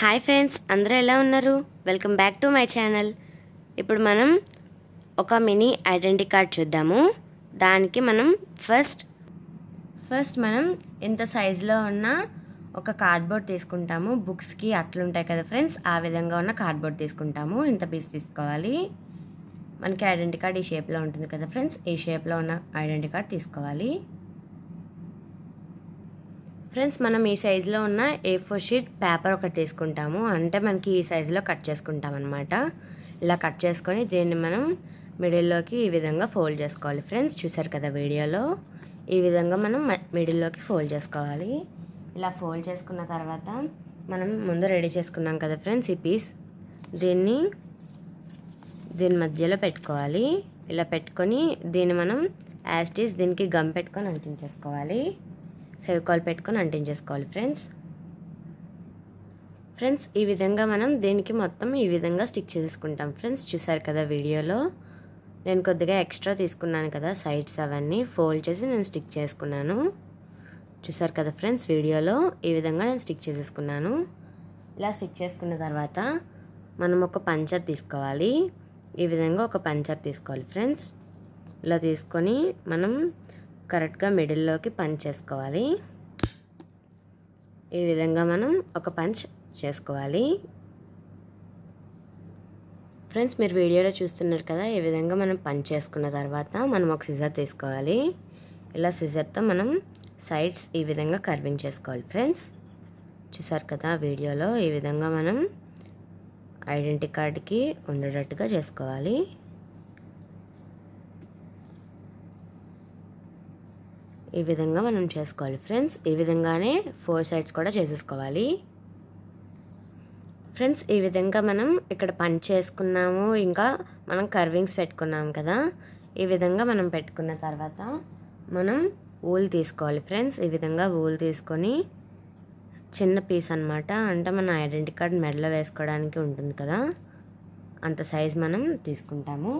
hi friends అందరూ ఎలా ఉన్నారు welcome back to my channel ఇప్పుడు మనం ఒక మినీ ఐడెంటిటీ కార్డ్ చూద్దాము దానికి మనం ఫస్ట్ ఫస్ట్ మనం ఎంత సైజులో ఉన్న ఒక కార్డ్బోర్డ్ తీసుకుంటాము బుక్స్కి అట్లుంటాయి కదా ఫ్రెండ్స్ ఆ విధంగా ఉన్న కార్డ్బోర్డ్ తీసుకుంటాము ఇంత పీస్ తీసుకోవాలి మనకి ఐడెంటిటీ కార్డ్ ఈ షేప్లో ఉంటుంది కదా ఫ్రెండ్స్ ఈ షేప్లో ఉన్న ఐడెంటిటీ కార్డ్ తీసుకోవాలి ఫ్రెండ్స్ మనం ఈ సైజులో ఉన్న ఏ ఫోర్ షీట్ పేపర్ ఒకటి తీసుకుంటాము అంటే మనకి ఈ సైజులో కట్ చేసుకుంటాం అనమాట ఇలా కట్ చేసుకొని దీన్ని మనం మిడిల్లోకి ఈ విధంగా ఫోల్డ్ చేసుకోవాలి ఫ్రెండ్స్ చూసారు కదా వీడియోలో ఈ విధంగా మనం మిడిల్లోకి ఫోల్డ్ చేసుకోవాలి ఇలా ఫోల్డ్ చేసుకున్న తర్వాత మనం ముందు రెడీ చేసుకున్నాం కదా ఫ్రెండ్స్ ఈ పీస్ దీన్ని దీని మధ్యలో పెట్టుకోవాలి ఇలా పెట్టుకొని దీన్ని మనం యాస్టీస్ దీనికి గమ్ పెట్టుకొని అంటించేసుకోవాలి ఫెవికాల్ పెట్టుకొని అంటించేసుకోవాలి ఫ్రెండ్స్ ఫ్రెండ్స్ ఈ విధంగా మనం దీనికి మొత్తం ఈ విధంగా స్టిక్ చేసుకుంటాం ఫ్రెండ్స్ చూసారు కదా వీడియోలో నేను కొద్దిగా ఎక్స్ట్రా తీసుకున్నాను కదా సైడ్స్ అవన్నీ ఫోల్డ్ చేసి నేను స్టిక్ చేసుకున్నాను చూసారు కదా ఫ్రెండ్స్ వీడియోలో ఈ విధంగా నేను స్టిక్ చేసేసుకున్నాను ఇలా స్టిక్ చేసుకున్న తర్వాత మనం ఒక పంచర్ తీసుకోవాలి ఈ విధంగా ఒక పంచర్ తీసుకోవాలి ఫ్రెండ్స్ ఇలా తీసుకొని మనం కరెక్ట్గా మిడిల్లోకి పంచ్ చేసుకోవాలి ఈ విధంగా మనం ఒక పంచ్ చేసుకోవాలి ఫ్రెండ్స్ మీరు వీడియోలో చూస్తున్నారు కదా ఈ విధంగా మనం పంచ్ చేసుకున్న తర్వాత మనం ఒక సిజర్ తీసుకోవాలి ఇలా సిజర్తో మనం సైడ్స్ ఈ విధంగా కర్వింగ్ చేసుకోవాలి ఫ్రెండ్స్ చూసారు కదా వీడియోలో ఈ విధంగా మనం ఐడెంటి కార్డ్కి ఉండేటట్టుగా చేసుకోవాలి ఈ విధంగా మనం చేసుకోవాలి ఫ్రెండ్స్ ఈ విధంగానే ఫోర్ సైడ్స్ కూడా చేసేసుకోవాలి ఫ్రెండ్స్ ఈ విధంగా మనం ఇక్కడ పంచ్ చేసుకున్నాము ఇంకా మనం కర్వింగ్స్ పెట్టుకున్నాము కదా ఈ విధంగా మనం పెట్టుకున్న తర్వాత మనం ఊల్ తీసుకోవాలి ఫ్రెండ్స్ ఈ విధంగా ఊల్ తీసుకొని చిన్న పీస్ అనమాట అంటే మన ఐడెంటిటీ కార్డ్ మెడలో వేసుకోవడానికి ఉంటుంది కదా అంత సైజ్ మనం తీసుకుంటాము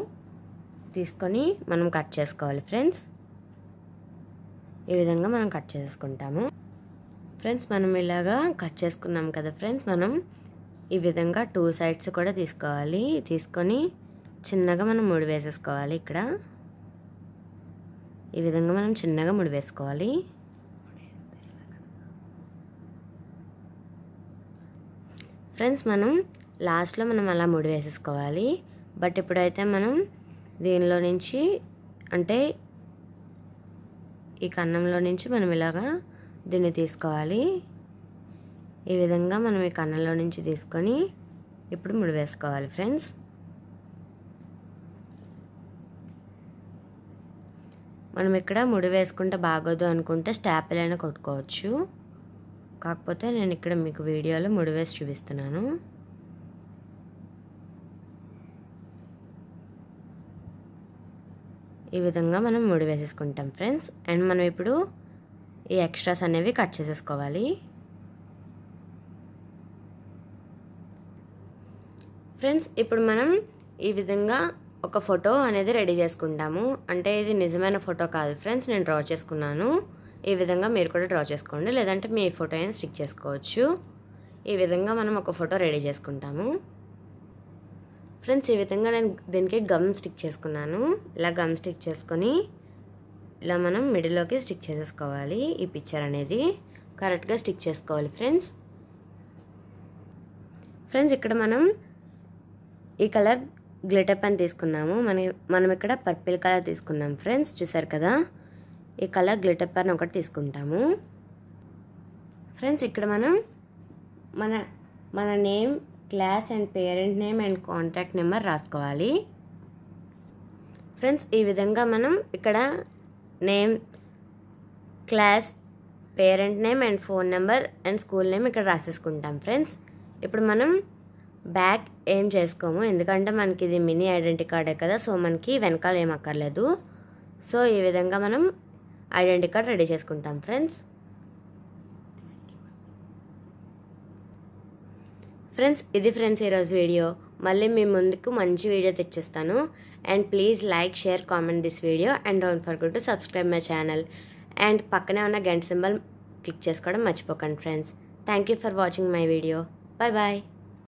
తీసుకొని మనం కట్ చేసుకోవాలి ఫ్రెండ్స్ ఈ విధంగా మనం కట్ చేసుకుంటాము ఫ్రెండ్స్ మనం ఇలాగా కట్ చేసుకున్నాం కదా ఫ్రెండ్స్ మనం ఈ విధంగా టూ సైడ్స్ కూడా తీసుకోవాలి తీసుకొని చిన్నగా మనం ముడి వేసేసుకోవాలి ఇక్కడ ఈ విధంగా మనం చిన్నగా ముడి వేసుకోవాలి ఫ్రెండ్స్ మనం లాస్ట్లో మనం అలా ముడి వేసేసుకోవాలి బట్ ఇప్పుడైతే మనం దీనిలో నుంచి అంటే ఈ కన్నంలో నుంచి మనం ఇలాగా దీన్ని తీసుకోవాలి ఈ విధంగా మనం ఈ కన్నంలో నుంచి తీసుకొని ఇప్పుడు ముడి వేసుకోవాలి ఫ్రెండ్స్ మనం ఇక్కడ ముడి వేసుకుంటే బాగోదు అనుకుంటే స్టాపిల్ అయినా కొట్టుకోవచ్చు కాకపోతే నేను ఇక్కడ మీకు వీడియోలో ముడి వేసి చూపిస్తున్నాను ఈ విధంగా మనం ముడి వేసేసుకుంటాం ఫ్రెండ్స్ అండ్ మనం ఇప్పుడు ఈ ఎక్స్ట్రాస్ అనేవి కట్ చేసేసుకోవాలి ఫ్రెండ్స్ ఇప్పుడు మనం ఈ విధంగా ఒక ఫోటో అనేది రెడీ చేసుకుంటాము అంటే ఇది నిజమైన ఫోటో కాదు ఫ్రెండ్స్ నేను డ్రా చేసుకున్నాను ఈ విధంగా మీరు కూడా డ్రా చేసుకోండి లేదంటే మీ ఫోటో అయినా స్టిక్ చేసుకోవచ్చు ఈ విధంగా మనం ఒక ఫోటో రెడీ చేసుకుంటాము ఫ్రెండ్స్ ఈ విధంగా నేను దీనికి గమ్ స్టిక్ చేసుకున్నాను ఇలా గమ్ స్టిక్ చేసుకొని ఇలా మనం మిడిల్లోకి స్టిక్ చేసేసుకోవాలి ఈ పిక్చర్ అనేది కరెక్ట్గా స్టిక్ చేసుకోవాలి ఫ్రెండ్స్ ఫ్రెండ్స్ ఇక్కడ మనం ఈ కలర్ గ్లిటర్ పెన్ తీసుకున్నాము మన మనం ఇక్కడ పర్పిల్ కలర్ తీసుకున్నాం ఫ్రెండ్స్ చూసారు కదా ఈ కలర్ గ్లిటర్ పెన్ ఒకటి తీసుకుంటాము ఫ్రెండ్స్ ఇక్కడ మనం మన మన name class and parent name and contact number రాసుకోవాలి ఫ్రెండ్స్ ఈ విధంగా మనం ఇక్కడ name class parent name and phone number and school name ఇక్కడ రాసేసుకుంటాం ఫ్రెండ్స్ ఇప్పుడు మనం బ్యాక్ ఏం చేసుకోము ఎందుకంటే మనకి ఇది మినీ ఐడెంటిటీ కార్డే కదా సో మనకి వెనకాల ఏం అక్కర్లేదు సో ఈ విధంగా మనం ఐడెంటిటీ కార్డ్ రెడీ చేసుకుంటాం ఫ్రెండ్స్ ఫ్రెండ్స్ ఇది ఫ్రెండ్స్ ఈరోజు వీడియో మళ్ళీ మీ ముందుకు మంచి వీడియో తెచ్చేస్తాను and please like share comment this video and don't good to subscribe my channel and పక్కనే ఉన్న గంట సింబల్ క్లిక్ చేసుకోవడం మర్చిపోకండి friends thank for watching my video bye bye